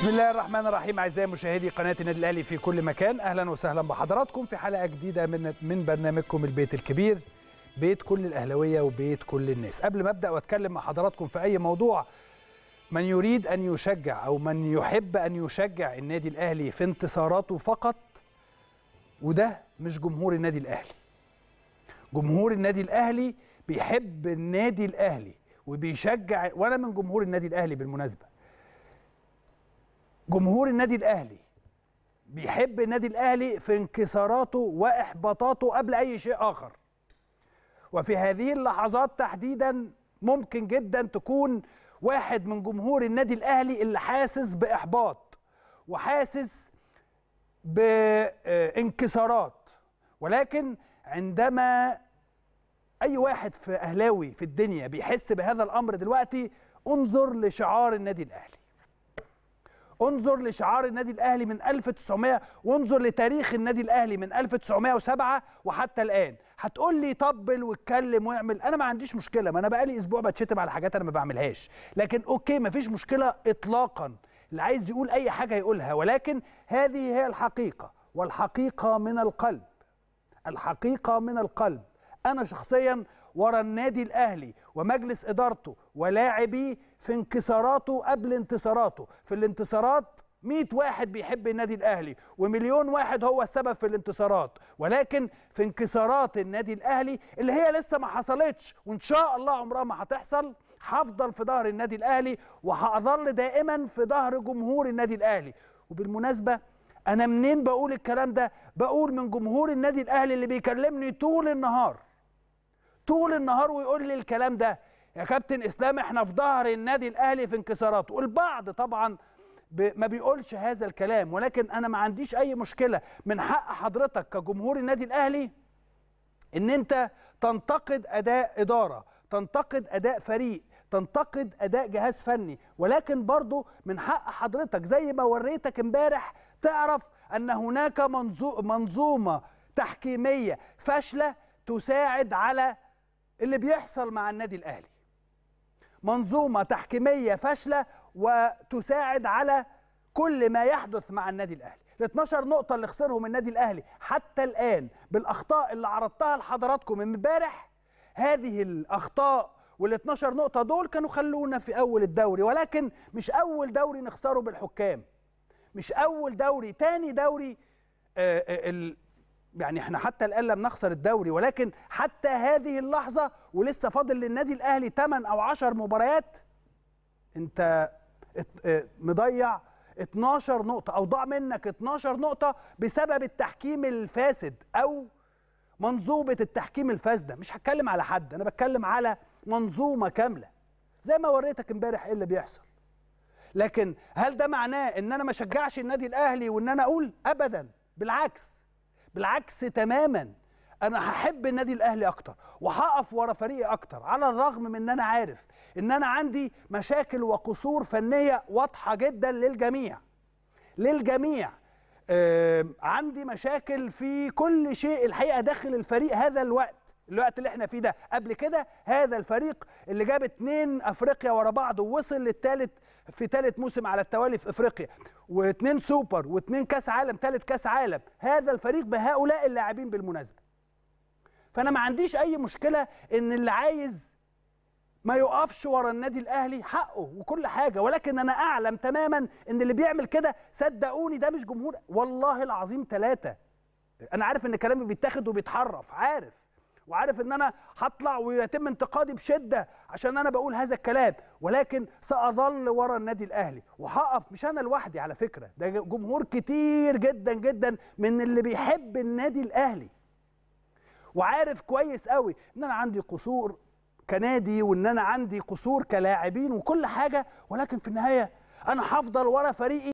بسم الله الرحمن الرحيم اعزائي مشاهدي قناه النادي الاهلي في كل مكان اهلا وسهلا بحضراتكم في حلقه جديده من من برنامجكم البيت الكبير بيت كل الاهلاويه وبيت كل الناس قبل ما ابدا واتكلم مع حضراتكم في اي موضوع من يريد ان يشجع او من يحب ان يشجع النادي الاهلي في انتصاراته فقط وده مش جمهور النادي الاهلي جمهور النادي الاهلي بيحب النادي الاهلي وبيشجع وانا من جمهور النادي الاهلي بالمناسبه جمهور النادي الاهلي بيحب النادي الاهلي في انكساراته واحباطاته قبل اي شيء اخر وفي هذه اللحظات تحديدا ممكن جدا تكون واحد من جمهور النادي الاهلي اللي حاسس باحباط وحاسس بانكسارات ولكن عندما اي واحد في اهلاوي في الدنيا بيحس بهذا الامر دلوقتي انظر لشعار النادي الاهلي انظر لشعار النادي الاهلي من 1900 وانظر لتاريخ النادي الاهلي من 1907 وحتى الان هتقول لي طبل واتكلم واعمل انا ما عنديش مشكله ما انا بقالي اسبوع بتشتم على حاجات انا ما بعملهاش لكن اوكي ما فيش مشكله اطلاقا اللي عايز يقول اي حاجه يقولها ولكن هذه هي الحقيقه والحقيقه من القلب الحقيقه من القلب انا شخصيا ورا النادي الاهلي ومجلس ادارته ولاعبيه في انكساراته قبل انتصاراته في الانتصارات 100 واحد بيحب النادي الاهلي ومليون واحد هو السبب في الانتصارات ولكن في انكسارات النادي الاهلي اللي هي لسه ما حصلتش وان شاء الله عمرها ما هتحصل هفضل في ظهر النادي الاهلي وهظل دائما في ظهر جمهور النادي الاهلي وبالمناسبه انا منين بقول الكلام ده بقول من جمهور النادي الاهلي اللي بيكلمني طول النهار طول النهار ويقول لي الكلام ده يا كابتن اسلام احنا في ظهر النادي الاهلي في انكساراته والبعض طبعا ما بيقولش هذا الكلام ولكن انا ما عنديش اي مشكله من حق حضرتك كجمهور النادي الاهلي ان انت تنتقد اداء اداره تنتقد اداء فريق تنتقد اداء جهاز فني ولكن برضو من حق حضرتك زي ما وريتك امبارح تعرف ان هناك منظومه تحكيميه فاشله تساعد على اللي بيحصل مع النادي الاهلي منظومه تحكيميه فاشله وتساعد على كل ما يحدث مع النادي الاهلي ال 12 نقطه اللي خسرهم النادي الاهلي حتى الان بالاخطاء اللي عرضتها لحضراتكم امبارح هذه الاخطاء وال 12 نقطه دول كانوا خلونا في اول الدوري ولكن مش اول دوري نخسره بالحكام مش اول دوري تاني دوري آه، آه، يعني احنا حتى الان لم نخسر الدوري ولكن حتى هذه اللحظه ولسه فاضل للنادي الاهلي 8 او 10 مباريات انت اه مضيع 12 نقطه او ضاع منك 12 نقطه بسبب التحكيم الفاسد او منظومه التحكيم الفاسده مش هتكلم على حد انا بتكلم على منظومه كامله زي ما وريتك امبارح ايه اللي بيحصل لكن هل ده معناه ان انا ما شجعش النادي الاهلي وان انا اقول ابدا بالعكس بالعكس تماما انا هحب النادي الاهلي اكتر وهقف ورا فريقي اكتر على الرغم من ان انا عارف ان انا عندي مشاكل وقصور فنيه واضحه جدا للجميع للجميع عندي مشاكل في كل شيء الحقيقه داخل الفريق هذا الوقت الوقت اللي احنا فيه ده قبل كده هذا الفريق اللي جاب اتنين افريقيا ورا بعض ووصل للثالث في ثالث موسم على التوالي في افريقيا واثنين سوبر واثنين كاس عالم ثالث كاس عالم هذا الفريق بهؤلاء اللاعبين بالمناسبه فانا ما عنديش اي مشكله ان اللي عايز ما يقفش ورا النادي الاهلي حقه وكل حاجه ولكن انا اعلم تماما ان اللي بيعمل كده صدقوني ده مش جمهور والله العظيم ثلاثه انا عارف ان كلامي بيتاخد وبيتحرف عارف وعارف ان انا هطلع ويتم انتقادي بشده عشان انا بقول هذا الكلام ولكن ساظل ورا النادي الاهلي وهقف مش انا لوحدي على فكره ده جمهور كتير جدا جدا من اللي بيحب النادي الاهلي وعارف كويس قوي ان انا عندي قصور كنادي وان انا عندي قصور كلاعبين وكل حاجه ولكن في النهايه انا هفضل ورا فريقي